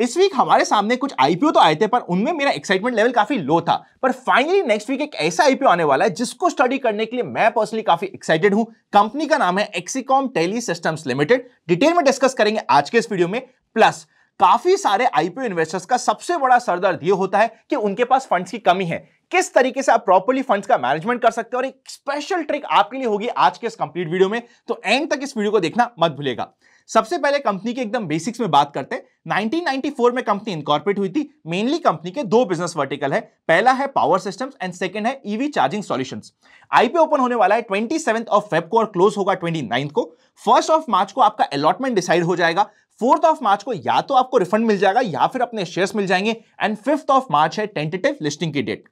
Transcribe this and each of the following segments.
इस वीक हमारे सामने कुछ आईपीओ तो आए थे पर उनमें मेरा एक्साइटमेंट लेवल काफी लो था पर फाइनली नेक्स्ट वीक एक ऐसा आईपीओ आने वाला है जिसको स्टडी करने के लिए मैं पर्सनली काफी एक्साइटेड हूं कंपनी का नाम है Exicom tele systems limited detail में डिस्कस करेंगे आज के इस वीडियो में प्लस काफी सारे आईपीओ इन्वेस्टर्स का सबसे बड़ा सरदर्द यह होता है कि उनके पास फंड्स की कमी है किस तरीके से आप प्रॉपरली फंड्स का मैनेजमेंट कर सकते हो और एक स्पेशल ट्रिक आपके लिए होगी आज के इस कंप्लीट वीडियो में तो एंड तक इस वीडियो को देखना मत भूलेगा सबसे पहले कंपनी के एकदम बेसिक्स में बात करते हैं 1994 में कंपनी इंकॉर्पोरेट हुई थी मेनली कंपनी के दो बिजनेस वर्टिकल है पहला है पावर सिस्टम्स एंड सेकंड है EV charging solutions IPO open होने वाला है ट्वेंटी ऑफ फेब को और क्लोज होगा ट्वेंटी को फर्स्ट ऑफ मार्च को आपका अलॉटमेंट डिसाइड हो जाएगा फोर्थ ऑफ मार्च को या तो आपको रिफंड मिल जाएगा या फिर अपने शेयर्स मिल जाएंगे एंड फिफ्थ ऑफ मार्च है टेंटेटिव लिस्टिंग की डेट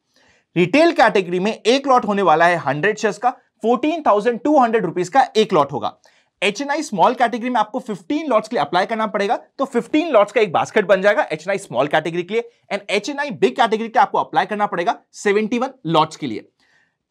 रिटेल कैटेगरी में एक लॉट होने वाला है हंड्रेड शेयर्स का fourteen thousand two hundred rupees का एक लॉट होगा H N I small category में आपको 15 लॉट्स के लिए अप्लाई करना पड़ेगा तो 15 लॉट्स का एक बास्केट बन जाएगा H N I small category के लिए and H N I big category के आपको अप्लाई करना पड़ेगा 71 लॉट्स के लिए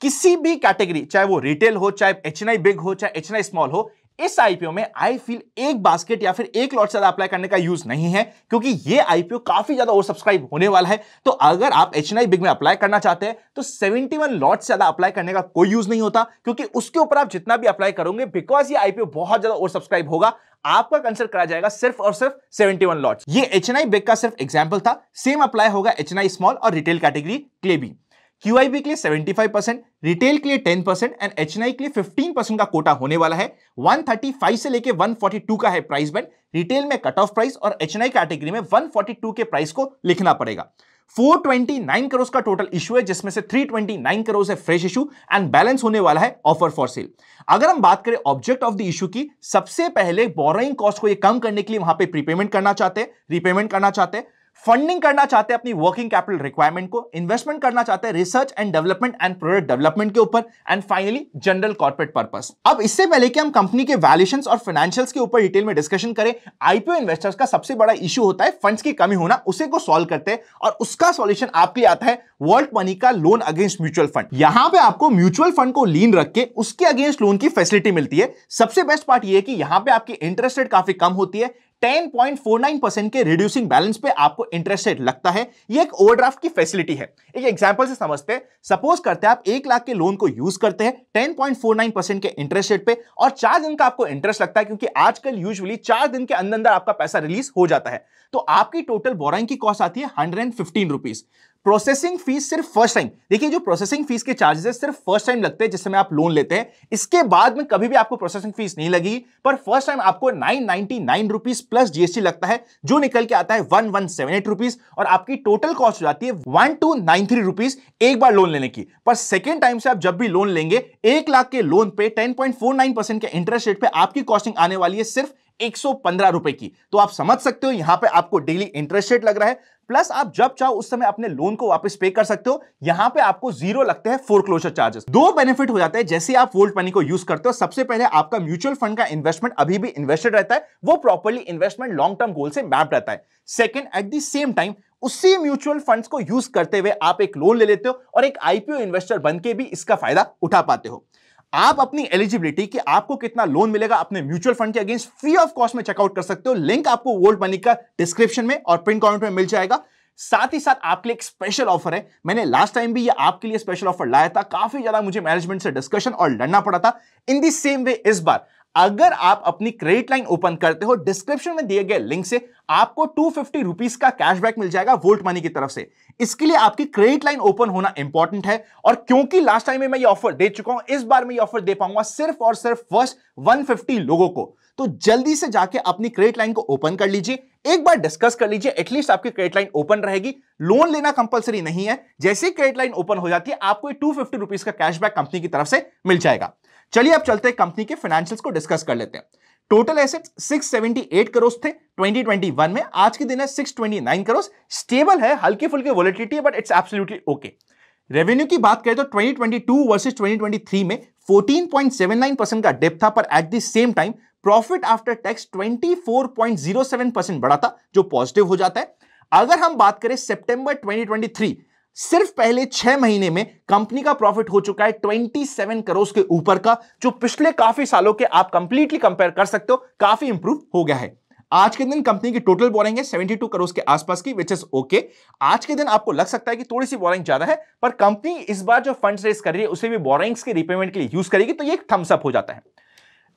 किसी भी कैटेगरी चाहे वो रिटेल हो चाहे एच एन आई बिग हो चाहे एच एन आई स्मॉल हो इस आईपीओ में आई फील एक बास्केट या फिर एक लॉट ज्यादा अप्लाई करने का यूज नहीं है क्योंकि ये आईपीओ काफी ज्यादा ओवर सब्सक्राइब होने वाला है तो अगर आप एच बिग में अप्लाई करना चाहते हैं तो 71 वन लॉट ज्यादा अप्लाई करने का कोई यूज नहीं होता क्योंकि उसके ऊपर आप जितना भी अप्लाई करोगे बिकॉज ये आईपीओ बहुत ज्यादा ओवर सब्सक्राइब होगा आपका कंसर करा जाएगा सिर्फ और सिर्फ 71 वन लॉट ये एच बिग का सिर्फ एग्जाम्पल था सेम अप्लाई होगा एच स्मॉल और रिटेल कैटेगरी क्लेबी QIB के लिए 75 रिटेल के लिए 10 परसेंट एंड एच के लिए 15 का कोटा होने वाला है 135 से लेके 142 का है प्राइस बैंड रिटेल में कट ऑफ प्राइस और एच कैटेगरी में 142 के प्राइस को लिखना पड़ेगा 429 करोड़ का टोटल इशू है जिसमें से 329 करोड़ है फ्रेश इशू एंड बैलेंस होने वाला है ऑफर फॉर सेल अगर हम बात करें ऑब्जेक्ट ऑफ द इशू की सबसे पहले बोरोइंग कॉस्ट को ये कम करने के लिए वहां पे प्रीपेमेंट करना चाहते हैं रिपेमेंट करना चाहते हैं फंडिंग करना चाहते हैं अपनी वर्किंग कैपिटल रिक्वायरमेंट को इन्वेस्टमेंट करना चाहते हैं research and development and product development के ऊपर and finally general corporate purpose अब इससे पहले कि हम कंपनी के वैल्यूशन और फाइनेंशियल्स के ऊपर डिटेल में डिस्कशन करें आईपीओ इन्वेस्टर्स का सबसे बड़ा इशू होता है फंड्स की कमी होना उसे को सॉल्व करते हैं और उसका सॉल्यूशन आपके लिए आता है वर्ल्ड मनी का लोन अगेंस्ट म्यूचुअल फंड यहां पे आपको म्यूचुअल फंड को लीन रख के उसके अगेंस्ट लोन की फैसिलिटी मिलती है सबसे बेस्ट पार्ट यह है कि यहां पे आपकी इंटरेस्ट रेट काफी कम होती है 10.49 के रिड्यूसिंग बैलेंस पे आपको इंटरेस्ट रेट लगता है ये एक ओवरड्राफ्ट की फैसिलिटी है एक एग्जांपल से समझते हैं सपोज करते हैं आप एक लाख के लोन को यूज करते हैं 10.49 के इंटरेस्ट रेट पे और चार दिन का आपको इंटरेस्ट लगता है क्योंकि आजकल यूजुअली चार दिन के अंदर अंदर आपका पैसा रिलीज हो जाता है तो आपकी टोटल बोराइंग की कॉस्ट आती है हंड्रेड एंड प्रोसेसिंग फीस सिर्फ फर्स्ट टाइम देखिए जो प्रोसेसिंग फीस के चार्जेस है सिर्फ फर्स्ट टाइम लगते हैं जिस समय आप लोन लेते हैं इसके बाद में कभी भी आपको प्रोसेसिंग फीस नहीं लगी पर फर्स्ट टाइम आपको nine ninety nine rupees plus GST लगता है जो निकल के आता है one one seven eight rupees और आपकी टोटल कॉस्ट हो जाती है one two nine three rupees एक बार लोन लेने की पर सेकेंड टाइम से आप जब भी लोन लेंगे एक लाख के लोन पे ten point four nine percent के इंटरेस्ट रेट पर आपकी कॉस्टिंग आने वाली है सिर्फ एक रुपए की तो आप समझ सकते हो यहां पे आपको डेली इंटरेस्ट रेट लग रहा है प्लस आप जब चाहो उस समय अपने लोन को वापस पे कर सकते हो यहां पे आपको जीरो लगते हैं फोर क्लोजर चार्जेस दो बेनिफिट हो जाते हैं जैसे आप वोल्ड मनी को यूज करते हो सबसे पहले आपका म्यूचुअल फंड का इन्वेस्टमेंट अभी भी इन्वेस्टेड रहता है वो properly investment long term goal से मैप रहता है second at the same time उसी म्यूचुअल फंड्स को यूज करते हुए आप एक लोन ले लेते हो और एक आईपीओ इन्वेस्टर बन के भी इसका फायदा उठा पाते हो आप अपनी एलिजिबिलिटी कि आपको कितना लोन मिलेगा अपने म्यूचुअल फंड के अगेंस्ट फ्री ऑफ कॉस्ट में चेकआउट कर सकते हो लिंक आपको वोल्ड मनी का डिस्क्रिप्शन में और प्रिंट कॉमेंट में मिल जाएगा साथ ही साथ आपके लिए एक स्पेशल ऑफर है मैंने लास्ट टाइम भी ये आपके लिए स्पेशल ऑफर लाया था काफी ज्यादा मुझे मैनेजमेंट से डिस्कशन और लड़ना पड़ा था इन दी सेम वे इस बार अगर आप अपनी क्रेडिट लाइन ओपन करते हो डिस्क्रिप्शन में दिए गए लिंक से आपको टू फिफ्टी रुपीज का कैशबैक मिल जाएगा वोल्ट मनी की तरफ से इसके लिए आपकी क्रेडिट लाइन ओपन होना इंपॉर्टेंट है और क्योंकि लास्ट टाइम में मैं ये ऑफर दे चुका हूं इस बार मैं ये ऑफर दे पाऊंगा सिर्फ और सिर्फ फर्स्ट वन लोगों को तो जल्दी से जाके अपनी क्रेडिट लाइन को ओपन कर लीजिए एक बार डिस्कस कर लीजिए एटलीस्ट आपकी क्रेडिट लाइन ओपन रहेगी लोन लेना कंपलसरी नहीं है जैसे ही क्रेडिट लाइन ओपन हो जाती है आपको टू फिफ्टी रुपीज का कैशबैक कंपनी की तरफ से मिल जाएगा चलिए अब चलते हैं कंपनी के फाइनेंशियल्स को डिस्कस कर लेते हैं टोटल एसेट्स 678 करोड़ थे 2021 में आज के दिन है 629 करोड़ स्टेबल है हल्की फुल्की वॉलिटिलिटी है but it's absolutely okay revenue की बात करें तो 2022 वर्सेस 2023 में 14.79 परसेंट का डेप था पर at the same time profit after tax 24.07 percent बढ़ा था जो पॉजिटिव हो जाता है अगर हम बात करें सेप्टेंबर ट्वेंटी सिर्फ पहले छह महीने में कंपनी का प्रॉफिट हो चुका है 27 करोड़ के ऊपर का जो पिछले काफी सालों के आप कंप्लीटली कंपेयर कर सकते हो काफी इंप्रूव हो गया है आज के दिन कंपनी की टोटल बोरिंग है 72 करोड़ के आसपास की विच इज ओके आज के दिन आपको लग सकता है कि थोड़ी सी बोरिंग ज्यादा है पर कंपनी इस बार जो फंड रेस कर रही है उसे भी बोरिंग्स के रिपेमेंट के लिए यूज करेगी तो ये एक थम्सअप हो जाता है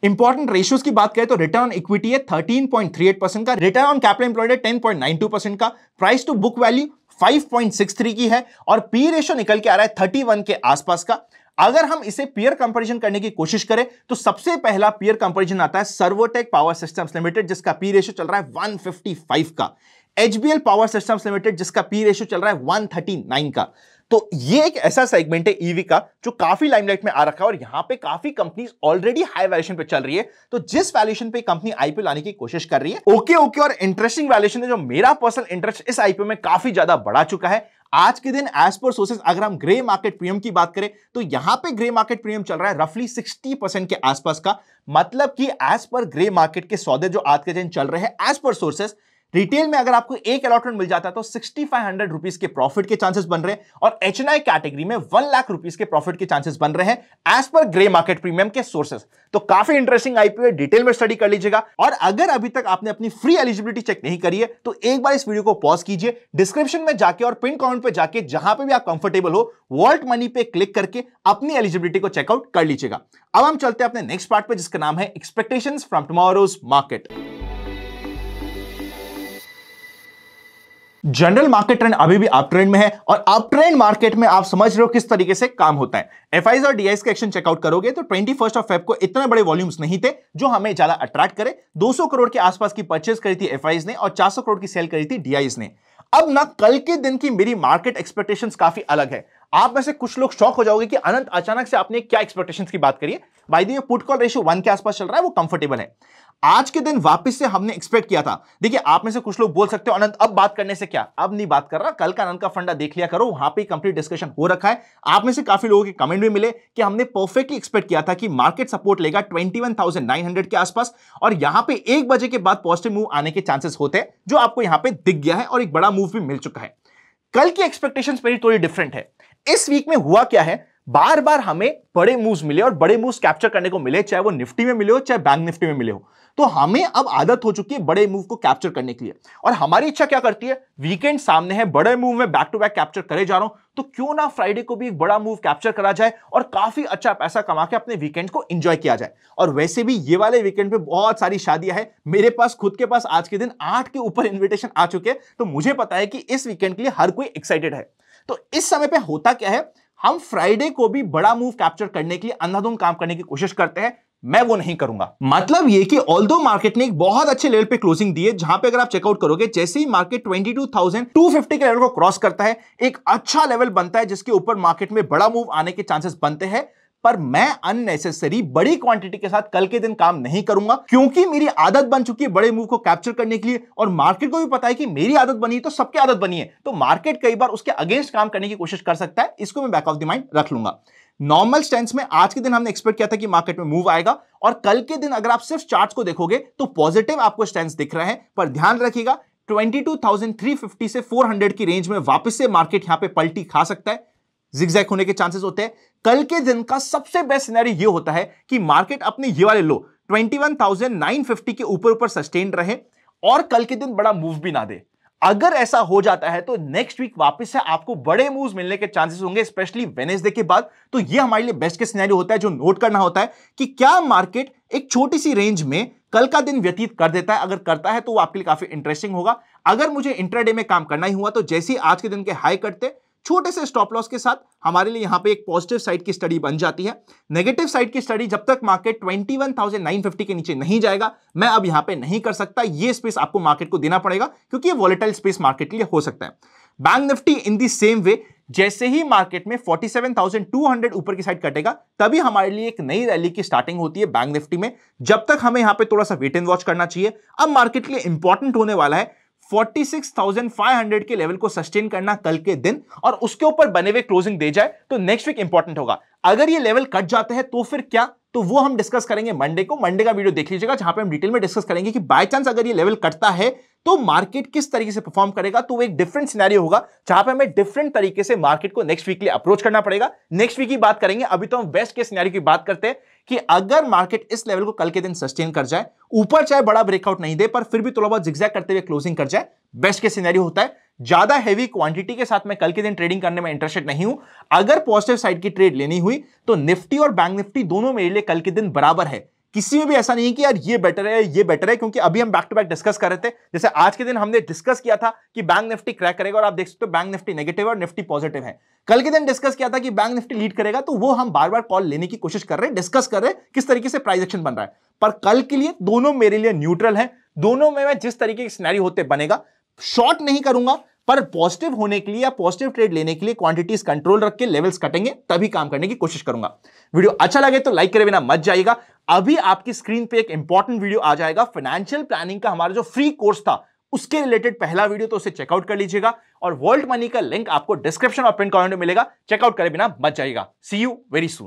इंपॉर्टेंट रेशियोज की बात करें तो रिटर्न ऑन इक्विटी है 13.38 परसेंट का रिटर्न ऑन कैपिटल एम्प्लॉयड है 10.92 परसेंट का प्राइस टू बुक वैल्यू 5.63 की है और पी रेशो निकल के आ रहा है 31 के आसपास का अगर हम इसे पीयर कंपैरिजन करने की कोशिश करें तो सबसे पहला पीयर कंपैरिजन आता है सर्वोटेक पावर सिस्टम्स लिमिटेड जिसका पी रेशो चल रहा है 155 का एचबीएल पावर सिस्टम्स लिमिटेड जिसका पी रेशो चल रहा है 139 का तो ये एक ऐसा सेगमेंट है ईवी e का जो काफी लाइमलाइट में आ रखा है और यहां पे काफी कंपनीज ऑलरेडी हाई वैल्यूशन पे चल रही है तो जिस वैल्यूशन पे कंपनी आईपीओ लाने की कोशिश कर रही है ओके ओके और इंटरेस्टिंग वैल्यूशन है जो मेरा पर्सनल इंटरेस्ट इस आईपीओ में काफी ज्यादा बढ़ा चुका है आज के दिन एज पर सोर्सेज अगर हम ग्रे मार्केट प्रीमियम की बात करें तो यहां पे ग्रे मार्केट प्रीमियम चल रहा है रफली 60 परसेंट के आसपास का मतलब कि एज पर ग्रे मार्केट के सौदे जो आज के दिन चल रहे हैं एज पर सोर्सेज रिटेल में अगर आपको एक अलॉटमेंट मिल जाता है तो सिक्सटी फाइव हंड्रेड रुपीज के प्रॉफिट के चांसेस बन रहे हैं और एच कैटेगरी में वन लाख रुपीज के प्रॉफिट के चांसेस बन रहे हैं as per grey market premium के सोर्सेस तो काफी इंटरेस्टिंग आईपीओ डिटेल में स्टडी कर लीजिएगा और अगर अभी तक आपने अपनी फ्री एलिजिबिलिटी चेक नहीं करी है तो एक बार इस वीडियो को पॉज कीजिए डिस्क्रिप्शन में जाके और पिन कॉमेंट पर जाके जहां पर भी आप कंफर्टेबल हो वॉल्ट मनी पे क्लिक करके अपनी एलिजिबिलिटी को चेकआउट कर लीजिएगा अब हम चलते हैं अपने नेक्स्ट पार्ट पे जिसका नाम है expectation from tomorrow's market general market trend अभी भी अप ट्रेंड में है और अप ट्रेंड मार्केट में आप समझ रहे हो किस तरीके से काम होता है एफ और डीआईस के एक्शन चेकआउट करोगे तो ट्वेंटी फर्स्ट ऑफ फेब को इतने बड़े वॉल्यूम्स नहीं थे जो हमें ज्यादा अट्रैक्ट करे 200 करोड़ के आसपास की परचेज करी थी एफ ने और चार करोड़ की सेल करी थी डीआईस ने अब ना कल के दिन की मेरी मार्केट एक्सपेक्टेशन काफी अलग है आप में से कुछ लोग शौक हो जाओगे कि अनंत अचानक से आपने क्या एक्सपेक्टेशन की बात करिए पुट कॉल रेशियो वन के आसपास चल रहा है वो कंफर्टेबल है आज के दिन वापस से हमने एक्सपेक्ट किया था देखिए आप में से कुछ लोग बोल सकते हो अनंत अब बात करने से क्या अब नहीं बात कर रहा कल का अनंत का फंडा देख लिया करो वहां पे कंप्लीट डिस्कशन हो रखा है आप में से काफी लोगों के कमेंट भी मिले कि हमने परफेक्टली एक्सपेक्ट किया था कि मार्केट सपोर्ट लेगा ट्वेंटी के आसपास और यहां पर एक बजे के बाद पॉजिटिव मूव आने के चांसेस होते हैं जो आपको यहां पर दिख गया है और एक बड़ा मूव भी मिल चुका है कल की एक्सपेक्टेशन मेरी थोड़ी डिफरेंट है इस वीक में हुआ क्या है बार बार हमें बड़े मूव्स मिले और बड़े मूव्स कैप्चर करने को मिले चाहे वो निफ्टी में मिले हो चाहे बैंक निफ्टी में मिले हो तो हमें अब आदत हो चुकी है बड़े मूव को कैप्चर करने के लिए और हमारी इच्छा क्या करती है वीकेंड सामने है बड़े मूव में बैक टू बैक कैप्चर करे जा रहा हूं तो क्यों ना फ्राइडे को भी एक बड़ा मूव कैप्चर करा जाए और काफी अच्छा पैसा कमा के अपने वीकेंड को एंजॉय किया जाए और वैसे भी ये वाले वीकेंड पे बहुत सारी शादियां हैं मेरे पास खुद के पास आज के दिन आठ के ऊपर इन्विटेशन आ चुके हैं तो मुझे पता है कि इस वीकेंड के लिए हर कोई एक्साइटेड है तो इस समय पे होता क्या है हम फ्राइडे को भी बड़ा मूव कैप्चर करने के लिए अंधाधुन काम करने की कोशिश करते हैं मैं वो नहीं करूंगा मतलब ये कि ऑल दो मार्केट ने एक बहुत अच्छे लेवल पे क्लोजिंग दी है जहां पे अगर आप चेकआउट करोगे जैसे ही मार्केट 22,250 के लेवल को क्रॉस करता है एक अच्छा लेवल बनता है जिसके ऊपर मार्केट में बड़ा मूव आने के चांसेस बनते हैं पर मैं अननेसेसरी बड़ी क्वांटिटी के साथ कल के दिन काम नहीं करूंगा क्योंकि मेरी आदत बन चुकी है बड़े मूव को कैप्चर करने के लिए और मार्केट को भी पता है कि मेरी आदत बनी है तो सबकी आदत बनी है तो मार्केट कई बार उसके अगेंस्ट काम करने की कोशिश कर सकता है इसको मैं बैक ऑफ द माइंड रख लूंगा नॉर्मल स्टेंस में आज के दिन हमने एक्सपेक्ट किया था कि मार्केट में मूव आएगा और कल के दिन अगर आप सिर्फ चार्ट को देखोगे तो पॉजिटिव आपको स्टेंस दिख रहे हैं पर ध्यान रखिएगा 22,350 से 400 की रेंज में वापस से मार्केट यहां पे पलटी खा सकता है जिगजैक होने के चांसेस होते हैं कल के दिन का सबसे बेस्ट सिनेरियो ये होता है कि मार्केट अपने ये वाले लो 21,950 के ऊपर ऊपर सस्टेन रहे और कल के दिन बड़ा मूव भी ना दे अगर ऐसा हो जाता है तो नेक्स्ट वीक वापस से आपको बड़े मूव्स मिलने के चांसेस होंगे स्पेशली वेनेसडे के बाद तो ये हमारे लिए बेस्ट के सिनेरियो होता है जो नोट करना होता है कि क्या मार्केट एक छोटी सी रेंज में कल का दिन व्यतीत कर देता है अगर करता है तो वो आपके लिए काफी इंटरेस्टिंग होगा अगर मुझे इंटरडे में काम करना ही हुआ तो जैसे आज के दिन के हाई करते छोटे से स्टॉप लॉस के साथ हमारे लिए यहां पे एक पॉजिटिव साइड की स्टडी बन जाती है नेगेटिव साइड की स्टडी जब तक मार्केट 21,950 के नीचे नहीं जाएगा मैं अब यहां पे नहीं कर सकता ये स्पेस आपको मार्केट को देना पड़ेगा क्योंकि ये वॉलेटाइल स्पेस मार्केट के लिए हो सकता है bank Nifty in the same way जैसे ही मार्केट में 47,200 ऊपर की साइड कटेगा तभी हमारे लिए एक नई रैली की स्टार्टिंग होती है बैंक निफ्टी में जब तक हमें यहां पे थोड़ा सा वेट एंड वॉच करना चाहिए अब मार्केट के लिए इंपॉर्टेंट होने वाला है 46,500 के लेवल को सस्टेन करना कल के दिन और उसके ऊपर बने हुए क्लोजिंग दे जाए तो नेक्स्ट वीक इंपॉर्टेंट होगा अगर ये लेवल कट जाते हैं तो फिर क्या तो वो हम डिस्कस करेंगे मंडे को मंडे का वीडियो देख लीजिएगा जहां पे हम डिटेल में डिस्कस करेंगे कि बाय चांस अगर ये लेवल कटता है तो मार्केट किस तरीके से परफॉर्म करेगा तो एक डिफरेंट सिनेरियो होगा जहां पे हमें डिफरेंट तरीके से मार्केट को नेक्स्ट वीक के लिए अप्रोच करना पड़ेगा नेक्स्ट वीक की बात करेंगे अभी तो हम बेस्ट के सिनेरियो की बात करते हैं कि अगर मार्केट इस लेवल को कल के दिन सस्टेन कर जाए ऊपर चाहे बड़ा ब्रेकआउट नहीं दे पर फिर भी थोड़ा बहुत जिग्जैक करते हुए क्लोजिंग कर जाए बेस्ट के सिनेरियो होता है ज्यादा हैवी क्वांटिटी के साथ मैं कल के दिन ट्रेडिंग करने में इंटरेस्टेड नहीं हूं अगर पॉजिटिव साइड की ट्रेड लेनी हुई तो निफ्टी और बैंक निफ्टी दोनों मेरे लिए कल के दिन बराबर है किसी में भी ऐसा नहीं कि यार ये बेटर है ये बेटर है क्योंकि अभी हम बैक टू बैक डिस्कस कर रहे थे जैसे आज के दिन हमने डिस्कस किया था कि बैंक निफ्टी क्रैक करेगा और आप देख सकते हो बैंक निफ्टी नेगेटिव और निफ्टी पॉजिटिव है कल के दिन डिस्कस किया था कि बैंक निफ्टी लीड करेगा तो वो हम बार बार कॉल लेने की कोशिश कर रहे हैं डिस्कस कर रहे हैं किस तरीके से प्राइज एक्शन बन रहा है पर कल के लिए दोनों मेरे लिए न्यूट्रल है दोनों में मैं जिस तरीके की स्नैरी होते बनेगा शॉर्ट नहीं करूंगा पर पॉजिटिव होने के लिए या पॉजिटिव ट्रेड लेने के लिए क्वांटिटीज कंट्रोल रख के लेवल्स कटेंगे तभी काम करने की कोशिश करूंगा वीडियो अच्छा लगे तो लाइक करे बिना मत जाइएगा अभी आपकी स्क्रीन पे एक इंपॉर्टेंट वीडियो आ जाएगा फाइनेंशियल प्लानिंग का हमारा जो फ्री कोर्स था उसके रिलेटेड पहला वीडियो तो उसे चेकआउट कर लीजिएगा और वर्ल्ड मनी का लिंक आपको डिस्क्रिप्शन और प्रिंट कॉमेंट में मिलेगा चेकआउट करे बिना मत जाएगा सी यू वेरी सुन